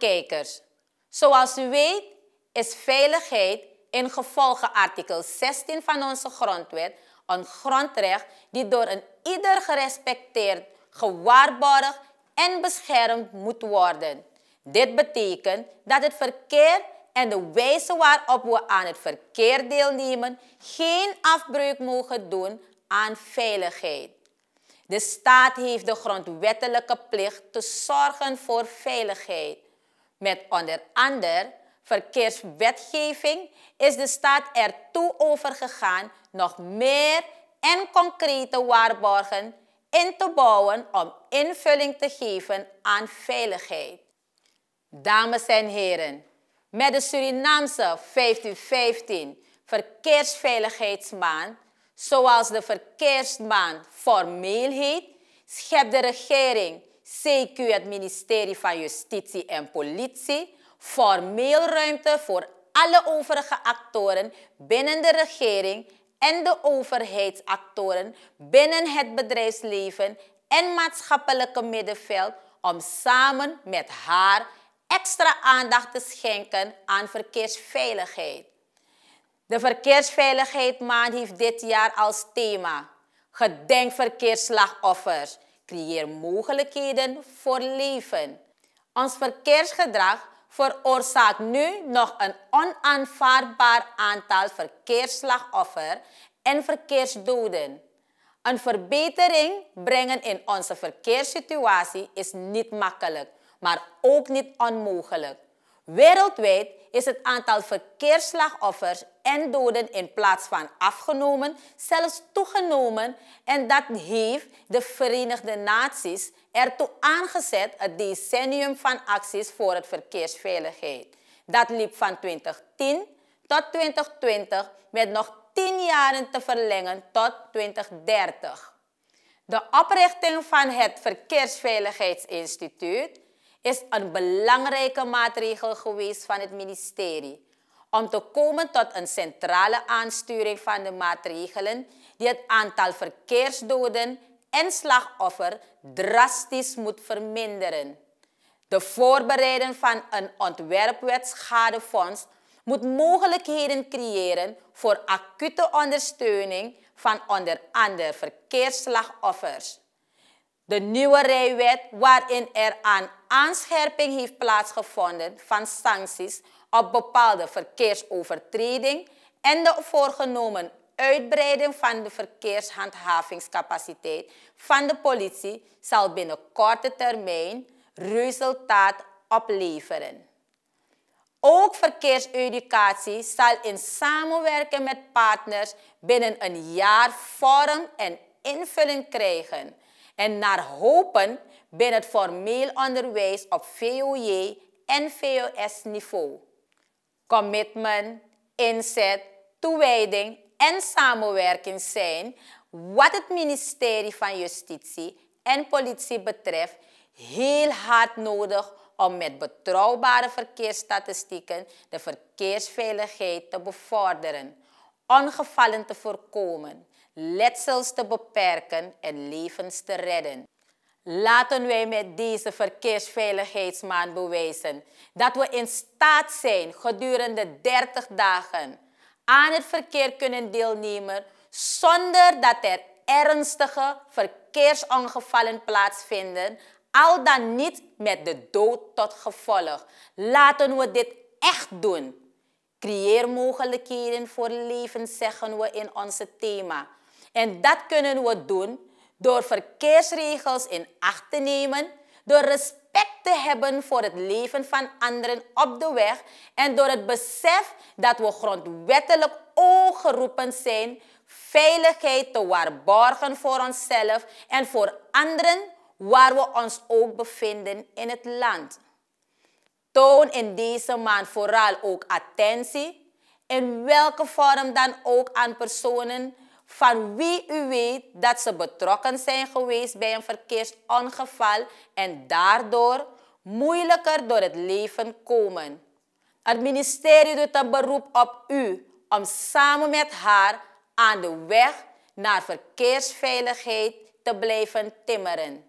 kijkers. Zoals u weet is veiligheid in gevolge artikel 16 van onze grondwet een grondrecht die door een ieder gerespecteerd, gewaarborgd en beschermd moet worden. Dit betekent dat het verkeer en de wijze waarop we aan het verkeer deelnemen geen afbreuk mogen doen aan veiligheid. De staat heeft de grondwettelijke plicht te zorgen voor veiligheid. Met onder andere verkeerswetgeving is de staat ertoe overgegaan nog meer en concrete waarborgen in te bouwen om invulling te geven aan veiligheid. Dames en heren, met de Surinaamse 1515 verkeersveiligheidsmaand, zoals de verkeersmaand formeel heet, schept de regering CQ het ministerie van Justitie en Politie formeel ruimte voor alle overige actoren binnen de regering en de overheidsactoren binnen het bedrijfsleven en maatschappelijke middenveld om samen met haar extra aandacht te schenken aan verkeersveiligheid. De Verkeersveiligheid Maand heeft dit jaar als thema Gedenk Creëer mogelijkheden voor leven. Ons verkeersgedrag veroorzaakt nu nog een onaanvaardbaar aantal verkeersslachtoffers en verkeersdoden. Een verbetering brengen in onze verkeerssituatie is niet makkelijk, maar ook niet onmogelijk. Wereldwijd is het aantal verkeersslachtoffers en doden in plaats van afgenomen, zelfs toegenomen. En dat heeft de Verenigde Naties ertoe aangezet het decennium van acties voor het verkeersveiligheid. Dat liep van 2010 tot 2020 met nog 10 jaren te verlengen tot 2030. De oprichting van het Verkeersveiligheidsinstituut is een belangrijke maatregel geweest van het ministerie om te komen tot een centrale aansturing van de maatregelen die het aantal verkeersdoden en slachtoffer drastisch moet verminderen. De voorbereiding van een ontwerpwet moet mogelijkheden creëren voor acute ondersteuning van onder andere verkeersslachtoffers. De nieuwe rijwet waarin er aan aanscherping heeft plaatsgevonden van sancties op bepaalde verkeersovertreding en de voorgenomen uitbreiding van de verkeershandhavingscapaciteit van de politie zal binnen korte termijn resultaat opleveren. Ook verkeerseducatie zal in samenwerking met partners binnen een jaar vorm en invulling krijgen en naar hopen binnen het formeel onderwijs op VOJ en VOS-niveau. Commitment, inzet, toewijding en samenwerking zijn wat het ministerie van Justitie en Politie betreft heel hard nodig om met betrouwbare verkeersstatistieken de verkeersveiligheid te bevorderen ongevallen te voorkomen, letsels te beperken en levens te redden. Laten wij met deze verkeersveiligheidsmaand bewijzen dat we in staat zijn gedurende 30 dagen aan het verkeer kunnen deelnemen zonder dat er ernstige verkeersongevallen plaatsvinden, al dan niet met de dood tot gevolg. Laten we dit echt doen. Creëer mogelijkheden voor leven, zeggen we in ons thema. En dat kunnen we doen door verkeersregels in acht te nemen, door respect te hebben voor het leven van anderen op de weg en door het besef dat we grondwettelijk ongeroepen zijn veiligheid te waarborgen voor onszelf en voor anderen waar we ons ook bevinden in het land. Toon in deze maand vooral ook attentie, in welke vorm dan ook, aan personen van wie u weet dat ze betrokken zijn geweest bij een verkeersongeval en daardoor moeilijker door het leven komen. Het ministerie doet een beroep op u om samen met haar aan de weg naar verkeersveiligheid te blijven timmeren.